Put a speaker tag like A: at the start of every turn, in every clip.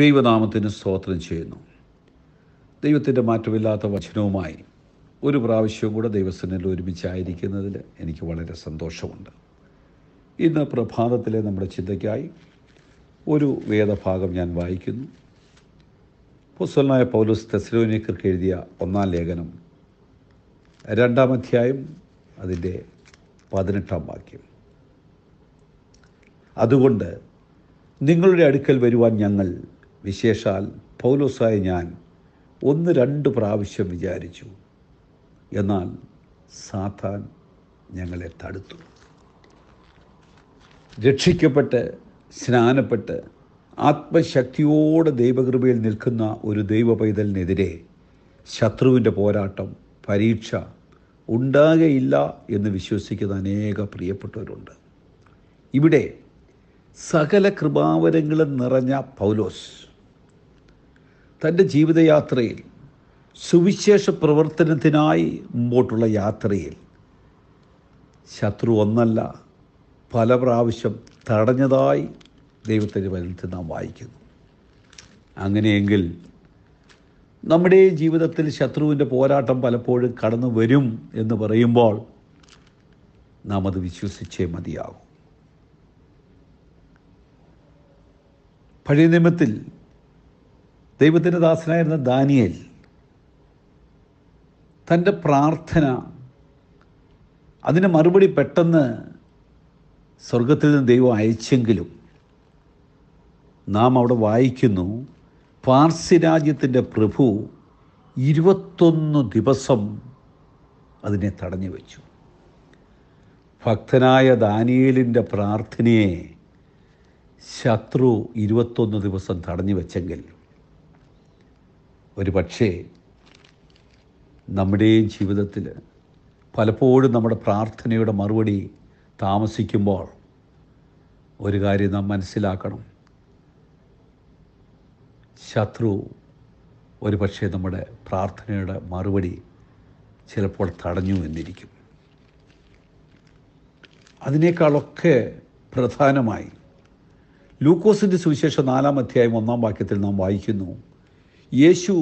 A: ദൈവനാമത്തിന് സ്തോത്രം ചെയ്യുന്നു ദൈവത്തിൻ്റെ മാറ്റമില്ലാത്ത വചനവുമായി ഒരു പ്രാവശ്യവും കൂടെ ദൈവസനിൽ ഒരുമിച്ചായിരിക്കുന്നതിൽ എനിക്ക് വളരെ സന്തോഷമുണ്ട് ഇന്ന് പ്രഭാതത്തിലെ നമ്മുടെ ചിന്തയ്ക്കായി ഒരു വേദഭാഗം ഞാൻ വായിക്കുന്നു പുസ്വലനായ പൗലൂസ് തെസ്ലോനിയക്കർക്ക് എഴുതിയ ഒന്നാം ലേഖനം രണ്ടാം അധ്യായം അതിൻ്റെ പതിനെട്ടാം വാക്യം അതുകൊണ്ട് നിങ്ങളുടെ അടുക്കൽ വരുവാൻ ഞങ്ങൾ വിശേഷാൽ പൗലോസായി ഞാൻ ഒന്ന് രണ്ട് പ്രാവശ്യം വിചാരിച്ചു എന്നാൽ സാത്താൻ ഞങ്ങളെ തടുത്തു രക്ഷിക്കപ്പെട്ട് സ്നാനപ്പെട്ട് ആത്മശക്തിയോടെ ദൈവകൃപയിൽ നിൽക്കുന്ന ഒരു ദൈവ പൈതലിനെതിരെ ശത്രുവിൻ്റെ പോരാട്ടം പരീക്ഷ ഉണ്ടാകയില്ല എന്ന് വിശ്വസിക്കുന്ന അനേക പ്രിയപ്പെട്ടവരുണ്ട് ഇവിടെ സകല കൃപാവരങ്ങളും നിറഞ്ഞ പൗലോസ് തൻ്റെ ജീവിതയാത്രയിൽ സുവിശേഷ പ്രവർത്തനത്തിനായി മുമ്പോട്ടുള്ള യാത്രയിൽ ശത്രു ഒന്നല്ല പല പ്രാവശ്യം തടഞ്ഞതായി ദൈവത്തിൻ്റെ വചനത്തിൽ നാം വായിക്കുന്നു അങ്ങനെയെങ്കിൽ നമ്മുടെ ജീവിതത്തിൽ ശത്രുവിൻ്റെ പോരാട്ടം പലപ്പോഴും കടന്നു വരും എന്ന് പറയുമ്പോൾ നാം അത് വിശ്വസിച്ചേ മതിയാകും പഴയ നിയമത്തിൽ ദൈവത്തിൻ്റെ ദാസനായിരുന്ന ദാനിയേൽ തൻ്റെ പ്രാർത്ഥന അതിന് മറുപടി പെട്ടെന്ന് സ്വർഗത്തിൽ നിന്ന് ദൈവം അയച്ചെങ്കിലും നാം അവിടെ വായിക്കുന്നു പാർസി രാജ്യത്തിൻ്റെ പ്രഭു ഇരുപത്തൊന്ന് ദിവസം അതിനെ തടഞ്ഞു വെച്ചു ഭക്തനായ ദാനിയേലിൻ്റെ പ്രാർത്ഥനയെ ശത്രു ഇരുപത്തൊന്ന് ദിവസം തടഞ്ഞു വെച്ചെങ്കിലും ഒരു പക്ഷേ നമ്മുടെയും ജീവിതത്തിൽ പലപ്പോഴും നമ്മുടെ പ്രാർത്ഥനയുടെ മറുപടി താമസിക്കുമ്പോൾ ഒരു കാര്യം നാം മനസ്സിലാക്കണം ശത്രു ഒരു പക്ഷേ നമ്മുടെ പ്രാർത്ഥനയുടെ മറുപടി ചിലപ്പോൾ തടഞ്ഞു എന്നിരിക്കും അതിനേക്കാളൊക്കെ പ്രധാനമായി ലൂക്കോസിൻ്റെ സുവിശേഷം നാലാം അധ്യായം ഒന്നാം വാക്യത്തിൽ നാം വായിക്കുന്നു യേശു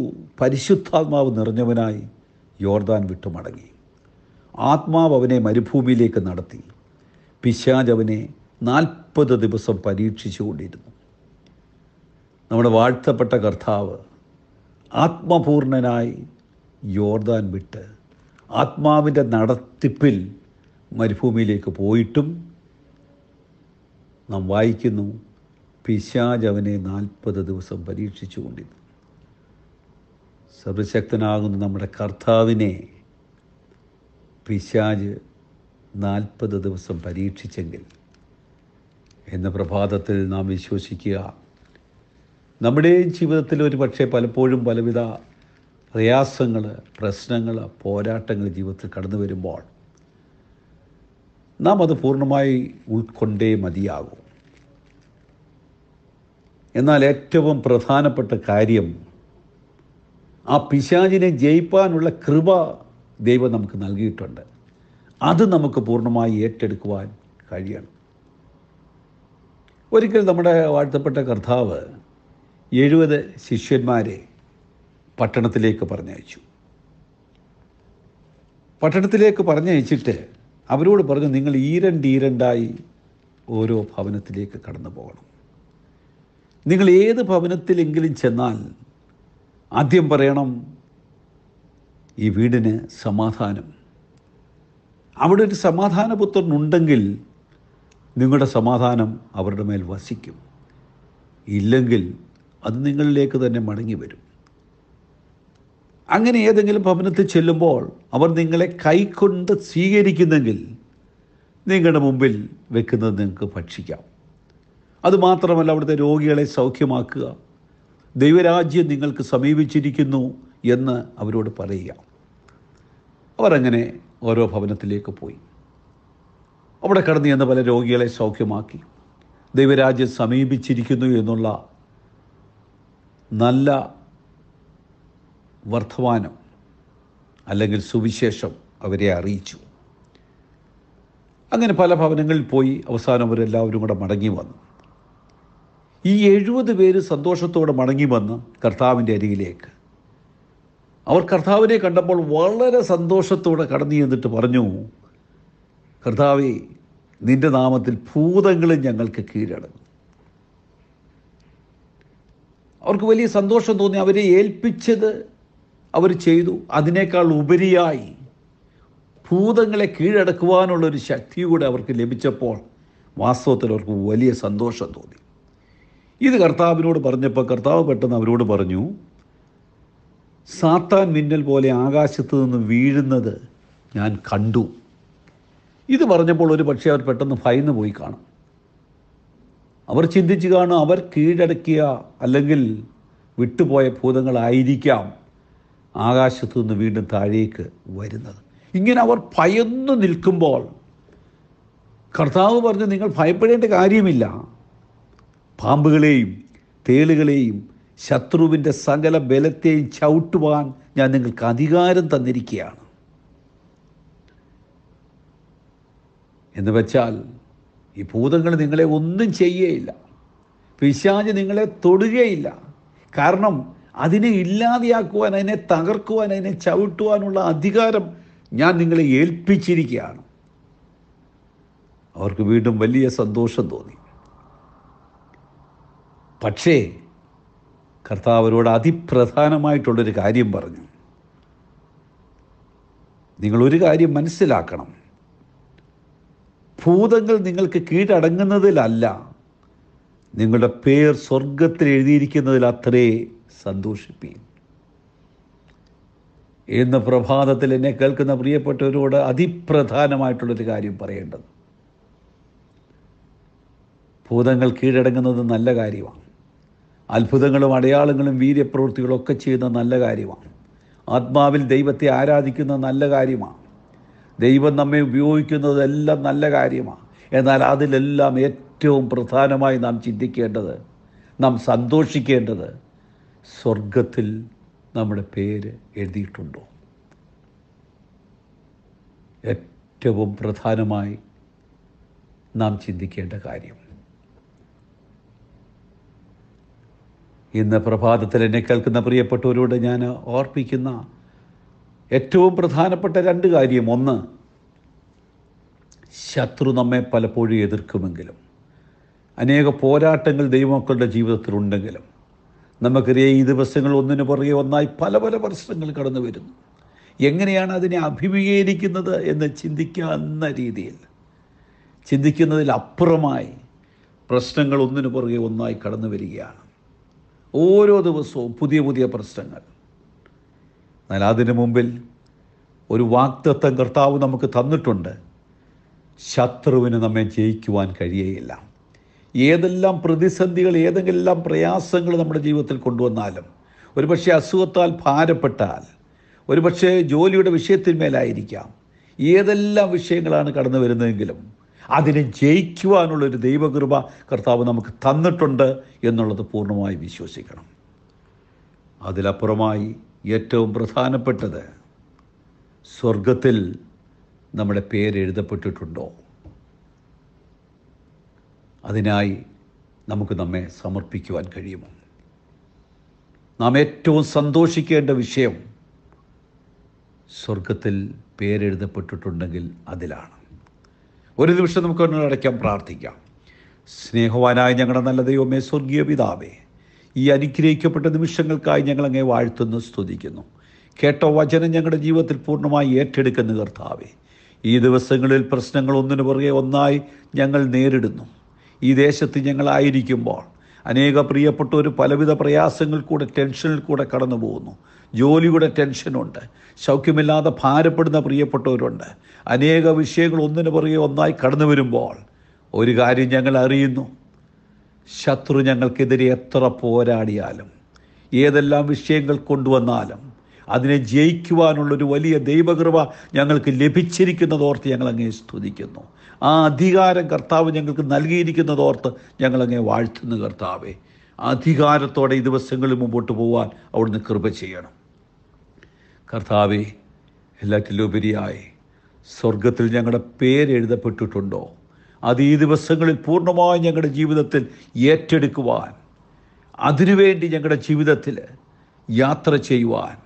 A: പരിശുദ്ധാത്മാവ് നിറഞ്ഞവനായി യോർദാൻ വിട്ടു മടങ്ങി ആത്മാവ് അവനെ മരുഭൂമിയിലേക്ക് നടത്തി പിശാജ് അവനെ നാൽപ്പത് ദിവസം പരീക്ഷിച്ചുകൊണ്ടിരുന്നു നമ്മുടെ വാഴ്ത്തപ്പെട്ട കർത്താവ് ആത്മപൂർണനായി യോർദാൻ വിട്ട് ആത്മാവിൻ്റെ നടത്തിപ്പിൽ മരുഭൂമിയിലേക്ക് പോയിട്ടും നാം വായിക്കുന്നു പിശാജ് അവനെ നാൽപ്പത് ദിവസം പരീക്ഷിച്ചുകൊണ്ടിരുന്നു സർവശക്തനാകുന്ന നമ്മുടെ കർത്താവിനെ പിശാജ് നാൽപ്പത് ദിവസം പരീക്ഷിച്ചെങ്കിൽ എന്ന പ്രഭാതത്തിൽ നാം വിശ്വസിക്കുക നമ്മുടെ ജീവിതത്തിൽ ഒരു പക്ഷേ പലപ്പോഴും പലവിധ പ്രയാസങ്ങൾ പ്രശ്നങ്ങൾ പോരാട്ടങ്ങൾ ജീവിതത്തിൽ കടന്നു വരുമ്പോൾ നാം അത് പൂർണ്ണമായി ഉൾക്കൊണ്ടേ മതിയാകും എന്നാൽ ഏറ്റവും പ്രധാനപ്പെട്ട കാര്യം ആ പിശാചിനെ ജയിപ്പാനുള്ള കൃപ ദൈവം നമുക്ക് നൽകിയിട്ടുണ്ട് അത് നമുക്ക് പൂർണ്ണമായി ഏറ്റെടുക്കുവാൻ കഴിയണം ഒരിക്കൽ നമ്മുടെ വാഴ്ത്തപ്പെട്ട കർത്താവ് എഴുപത് ശിഷ്യന്മാരെ പട്ടണത്തിലേക്ക് പറഞ്ഞയച്ചു പട്ടണത്തിലേക്ക് പറഞ്ഞയച്ചിട്ട് അവരോട് പറഞ്ഞു നിങ്ങൾ ഈരണ്ടീരണ്ടായി ഓരോ ഭവനത്തിലേക്ക് കടന്നു പോകണം നിങ്ങൾ ഏത് ഭവനത്തിലെങ്കിലും ചെന്നാൽ ആദ്യം പറയണം ഈ വീടിന് സമാധാനം അവിടെ ഒരു സമാധാനപുത്രനുണ്ടെങ്കിൽ നിങ്ങളുടെ സമാധാനം അവരുടെ മേൽ വസിക്കും ഇല്ലെങ്കിൽ അത് നിങ്ങളിലേക്ക് തന്നെ മടങ്ങി വരും അങ്ങനെ ഏതെങ്കിലും ഭവനത്തിൽ ചെല്ലുമ്പോൾ അവർ നിങ്ങളെ കൈക്കൊണ്ട് സ്വീകരിക്കുന്നെങ്കിൽ നിങ്ങളുടെ മുമ്പിൽ വെക്കുന്നത് നിങ്ങൾക്ക് ഭക്ഷിക്കാം അതുമാത്രമല്ല അവിടുത്തെ രോഗികളെ സൗഖ്യമാക്കുക ദൈവരാജ്യം നിങ്ങൾക്ക് സമീപിച്ചിരിക്കുന്നു എന്ന് അവരോട് പറയുക അവരങ്ങനെ ഓരോ ഭവനത്തിലേക്ക് പോയി അവിടെ കടന്നു ചെന്ന പല രോഗികളെ സൗഖ്യമാക്കി ദൈവരാജ്യം സമീപിച്ചിരിക്കുന്നു എന്നുള്ള നല്ല വർത്തമാനം അല്ലെങ്കിൽ സുവിശേഷം അവരെ അറിയിച്ചു അങ്ങനെ പല ഭവനങ്ങളിൽ പോയി അവസാനം അവരെല്ലാവരും കൂടെ മടങ്ങി വന്നു ഈ എഴുപത് പേര് സന്തോഷത്തോടെ മടങ്ങി വന്ന് കർത്താവിൻ്റെ അരികിലേക്ക് അവർ കർത്താവിനെ കണ്ടപ്പോൾ വളരെ സന്തോഷത്തോടെ കടന്നു ചെന്നിട്ട് പറഞ്ഞു കർത്താവെ നിൻ്റെ നാമത്തിൽ ഭൂതങ്ങളും ഞങ്ങൾക്ക് കീഴടങ്ങും അവർക്ക് വലിയ സന്തോഷം തോന്നി അവരെ ഏൽപ്പിച്ചത് അവർ ചെയ്തു അതിനേക്കാൾ ഉപരിയായി ഭൂതങ്ങളെ കീഴടക്കുവാനുള്ളൊരു ശക്തി കൂടെ അവർക്ക് ലഭിച്ചപ്പോൾ വാസ്തവത്തിൽ അവർക്ക് വലിയ സന്തോഷം തോന്നി ഇത് കർത്താവിനോട് പറഞ്ഞപ്പോൾ കർത്താവ് പെട്ടെന്ന് അവരോട് പറഞ്ഞു സാത്താൻ മിന്നൽ പോലെ ആകാശത്ത് നിന്ന് വീഴുന്നത് ഞാൻ കണ്ടു ഇത് പറഞ്ഞപ്പോൾ ഒരു പക്ഷേ അവർ പെട്ടെന്ന് ഭയന്ന് പോയി കാണും അവർ ചിന്തിച്ച് കാണും അവർ കീഴടക്കിയ അല്ലെങ്കിൽ വിട്ടുപോയ ഭൂതങ്ങളായിരിക്കാം ആകാശത്തു നിന്ന് വീണ്ടും താഴേക്ക് വരുന്നത് ഇങ്ങനെ അവർ ഭയന്ന് നിൽക്കുമ്പോൾ കർത്താവ് പറഞ്ഞ് നിങ്ങൾ ഭയപ്പെടേണ്ട കാര്യമില്ല പാമ്പുകളെയും തേളുകളെയും ശത്രുവിൻ്റെ സകല ബലത്തെയും ചവിട്ടുവാൻ ഞാൻ നിങ്ങൾക്ക് അധികാരം തന്നിരിക്കുകയാണ് എന്ന് വെച്ചാൽ ഈ ഭൂതങ്ങൾ നിങ്ങളെ ഒന്നും ചെയ്യുകയില്ല പിശാജ് നിങ്ങളെ തൊടുകയില്ല കാരണം അതിനെ ഇല്ലാതെയാക്കുവാൻ അതിനെ തകർക്കുവാൻ അതിനെ ചവിട്ടുവാനുള്ള അധികാരം ഞാൻ നിങ്ങളെ ഏൽപ്പിച്ചിരിക്കുകയാണ് അവർക്ക് വീണ്ടും വലിയ സന്തോഷം തോന്നി പക്ഷേ കർത്താവ് അവരോട് അതിപ്രധാനമായിട്ടുള്ളൊരു കാര്യം പറഞ്ഞു നിങ്ങളൊരു കാര്യം മനസ്സിലാക്കണം ഭൂതങ്ങൾ നിങ്ങൾക്ക് കീഴടങ്ങുന്നതിലല്ല നിങ്ങളുടെ പേർ സ്വർഗത്തിൽ എഴുതിയിരിക്കുന്നതിൽ അത്രേ സന്തോഷിപ്പീൻ ഇന്ന് പ്രഭാതത്തിൽ എന്നെ കേൾക്കുന്ന പ്രിയപ്പെട്ടവരോട് അതിപ്രധാനമായിട്ടുള്ളൊരു കാര്യം പറയേണ്ടത് ഭൂതങ്ങൾ കീഴടങ്ങുന്നത് നല്ല കാര്യമാണ് അത്ഭുതങ്ങളും അടയാളങ്ങളും വീര്യപ്രവൃത്തികളും ഒക്കെ ചെയ്യുന്ന നല്ല കാര്യമാണ് ആത്മാവിൽ ദൈവത്തെ ആരാധിക്കുന്ന നല്ല കാര്യമാണ് ദൈവം നമ്മെ ഉപയോഗിക്കുന്നതെല്ലാം നല്ല കാര്യമാണ് എന്നാൽ അതിലെല്ലാം ഏറ്റവും പ്രധാനമായി നാം ചിന്തിക്കേണ്ടത് നാം സന്തോഷിക്കേണ്ടത് സ്വർഗത്തിൽ നമ്മുടെ പേര് എഴുതിയിട്ടുണ്ടോ ഏറ്റവും പ്രധാനമായി നാം ചിന്തിക്കേണ്ട കാര്യം ഇന്ന് പ്രഭാതത്തിൽ എന്നെ കേൾക്കുന്ന പ്രിയപ്പെട്ടവരോട് ഞാൻ ഓർപ്പിക്കുന്ന ഏറ്റവും പ്രധാനപ്പെട്ട രണ്ട് കാര്യം ഒന്ന് ശത്രു നമ്മെ പലപ്പോഴും എതിർക്കുമെങ്കിലും അനേക പോരാട്ടങ്ങൾ ദൈവമക്കളുടെ ജീവിതത്തിലുണ്ടെങ്കിലും നമുക്കറിയാം ഈ ദിവസങ്ങൾ ഒന്നിനു പുറകെ ഒന്നായി പല പല പ്രശ്നങ്ങൾ കടന്നു വരുന്നു എങ്ങനെയാണ് അതിനെ അഭിമുഖീകരിക്കുന്നത് എന്ന് ചിന്തിക്കാവുന്ന രീതിയിൽ ചിന്തിക്കുന്നതിലപ്പുറമായി പ്രശ്നങ്ങൾ ഒന്നിനു പുറകെ ഒന്നായി കടന്നു വരികയാണ് ഓരോ ദിവസവും പുതിയ പുതിയ പ്രശ്നങ്ങൾ എന്നാൽ അതിനു മുമ്പിൽ ഒരു വാക്തത്വം കർത്താവ് നമുക്ക് തന്നിട്ടുണ്ട് ശത്രുവിന് നമ്മെ ജയിക്കുവാൻ കഴിയുകയില്ല ഏതെല്ലാം പ്രതിസന്ധികൾ ഏതെങ്കിലെല്ലാം പ്രയാസങ്ങൾ നമ്മുടെ ജീവിതത്തിൽ കൊണ്ടുവന്നാലും ഒരുപക്ഷെ അസുഖത്താൽ ഭാരപ്പെട്ടാൽ ഒരുപക്ഷെ ജോലിയുടെ വിഷയത്തിന്മേലായിരിക്കാം ഏതെല്ലാം വിഷയങ്ങളാണ് കടന്നു വരുന്നതെങ്കിലും അതിനെ ജയിക്കുവാനുള്ളൊരു ദൈവകൃപ കർത്താവ് നമുക്ക് തന്നിട്ടുണ്ട് എന്നുള്ളത് പൂർണ്ണമായി വിശ്വസിക്കണം അതിലപ്പുറമായി ഏറ്റവും പ്രധാനപ്പെട്ടത് സ്വർഗത്തിൽ നമ്മുടെ പേരെഴുതപ്പെട്ടിട്ടുണ്ടോ അതിനായി നമുക്ക് നമ്മെ സമർപ്പിക്കുവാൻ കഴിയുമോ നാം ഏറ്റവും സന്തോഷിക്കേണ്ട വിഷയം സ്വർഗത്തിൽ പേരെഴുതപ്പെട്ടിട്ടുണ്ടെങ്കിൽ അതിലാണ് ഒരു നിമിഷം നമുക്ക് അടയ്ക്കാൻ പ്രാർത്ഥിക്കാം സ്നേഹവാനായ ഞങ്ങളുടെ നല്ല ദൈവമേ സ്വർഗീയ പിതാവേ ഈ അനുഗ്രഹിക്കപ്പെട്ട നിമിഷങ്ങൾക്കായി ഞങ്ങളങ്ങേ വാഴ്ത്തുന്നു സ്തുതിക്കുന്നു കേട്ടോ വചനം ഞങ്ങളുടെ ജീവിതത്തിൽ പൂർണ്ണമായി ഏറ്റെടുക്കുന്ന കർത്താവേ ഈ ദിവസങ്ങളിൽ പ്രശ്നങ്ങൾ ഒന്നിന് പുറകെ ഒന്നായി ഞങ്ങൾ നേരിടുന്നു ഈ ദേശത്ത് ഞങ്ങളായിരിക്കുമ്പോൾ അനേക പ്രിയപ്പെട്ടവർ പലവിധ പ്രയാസങ്ങൾ കൂടെ ടെൻഷനിൽ കൂടെ കടന്നു പോകുന്നു ജോലിയുടെ ടെൻഷനുണ്ട് സൗഖ്യമില്ലാതെ ഭാരപ്പെടുന്ന പ്രിയപ്പെട്ടവരുണ്ട് അനേക വിഷയങ്ങൾ ഒന്നിനു പുറകെ ഒന്നായി കടന്നു വരുമ്പോൾ ഒരു കാര്യം ഞങ്ങൾ അറിയുന്നു ശത്രു ഞങ്ങൾക്കെതിരെ എത്ര പോരാടിയാലും ഏതെല്ലാം വിഷയങ്ങൾ കൊണ്ടുവന്നാലും അതിനെ ജയിക്കുവാനുള്ളൊരു വലിയ ദൈവകൃപ ഞങ്ങൾക്ക് ലഭിച്ചിരിക്കുന്നതോർത്ത് ഞങ്ങളങ്ങനെ സ്തുതിക്കുന്നു ആ അധികാരം കർത്താവ് ഞങ്ങൾക്ക് നൽകിയിരിക്കുന്നതോർത്ത് ഞങ്ങളങ്ങനെ വാഴ്ത്തുന്നു കർത്താവേ അധികാരത്തോടെ ഈ ദിവസങ്ങളിൽ മുമ്പോട്ട് പോകാൻ അവിടുന്ന് കൃപ ചെയ്യണം കർത്താവെ എല്ലാറ്റിലുപരിയായി സ്വർഗത്തിൽ ഞങ്ങളുടെ എഴുതപ്പെട്ടിട്ടുണ്ടോ അത് ഈ ദിവസങ്ങളിൽ പൂർണ്ണമായി ഞങ്ങളുടെ ജീവിതത്തിൽ ഏറ്റെടുക്കുവാൻ അതിനുവേണ്ടി ഞങ്ങളുടെ ജീവിതത്തിൽ യാത്ര ചെയ്യുവാൻ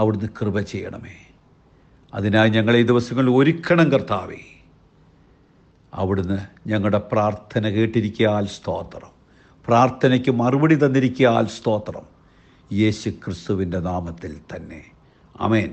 A: അവിടുന്ന് കൃപ ചെയ്യണമേ അതിനായി ഞങ്ങളെ ഈ ദിവസങ്ങളിൽ ഒരുക്കണം കർത്താവേ അവിടുന്ന് ഞങ്ങളുടെ പ്രാർത്ഥന കേട്ടിരിക്കയാൽ സ്തോത്രം പ്രാർത്ഥനയ്ക്ക് മറുപടി തന്നിരിക്കയാൽ സ്തോത്രം യേശു ക്രിസ്തുവിൻ്റെ നാമത്തിൽ തന്നെ അമേൻ